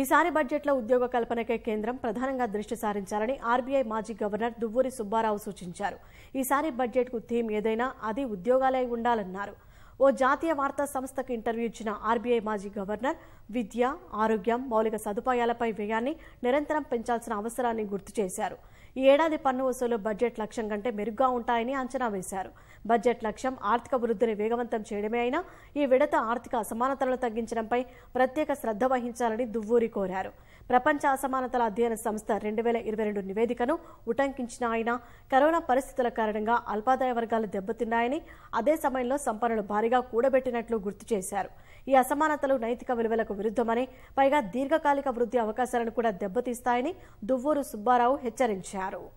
ఈసారి బడ్జెట్లో ఉద్యోగ కల్పనకే కేంద్రం ప్రధానంగా దృష్టి సారించాలని ఆర్బీఐ మాజీ గవర్నర్ దువ్వూరి సుబ్బారావు సూచించారు ఈసారి బడ్జెట్కు థీమ్ ఏదైనా అది ఉద్యోగాలై ఉండాలన్నారు ఓ జాతీయ వార్తా సంస్థకు ఇంటర్వ్యూ ఇచ్చిన ఆర్బీఐ మాజీ గవర్నర్ విద్య ఆరోగ్యం మౌలిక సదుపాయాలపై వ్యయాన్ని నిరంతరం పెంచాల్సిన అవసరాన్ని గుర్తు చేశారు ఈ ఏడాది పన్ను వసూలు బడ్జెట్ లక్ష్యం కంటే మెరుగ్గా ఉంటాయని అంచనా వేశారు బడ్జెట్ లక్ష్యం ఆర్థిక వృద్ధిని వేగవంతం చేయడమే అయినా ఈ విడత ఆర్థిక అసమానతలను తగ్గించడంపై ప్రత్యేక శ్రద్ధ వహించాలని దువ్వూరి కోరారు ప్రపంచ అసమానతల అధ్యయన సంస్థ రెండు వేల ఇరవై రెండు నివేదికను ఉటంకించిన ఆయన కరోనా పరిస్థితుల కారణంగా అల్పాదాయ వర్గాలు దెబ్బతిన్నాయని అదే సమయంలో సంపన్నులు భారీగా కూడబెట్టినట్లు గుర్తు చేశారు ఈ అసమానతలు నైతిక విలువలకు విరుద్ధమని పైగా దీర్ఘకాలిక వృద్ధి అవకాశాలను కూడా దెబ్బతీస్తాయని దువ్వూరు సుబ్బారావు హెచ్చరించారు battle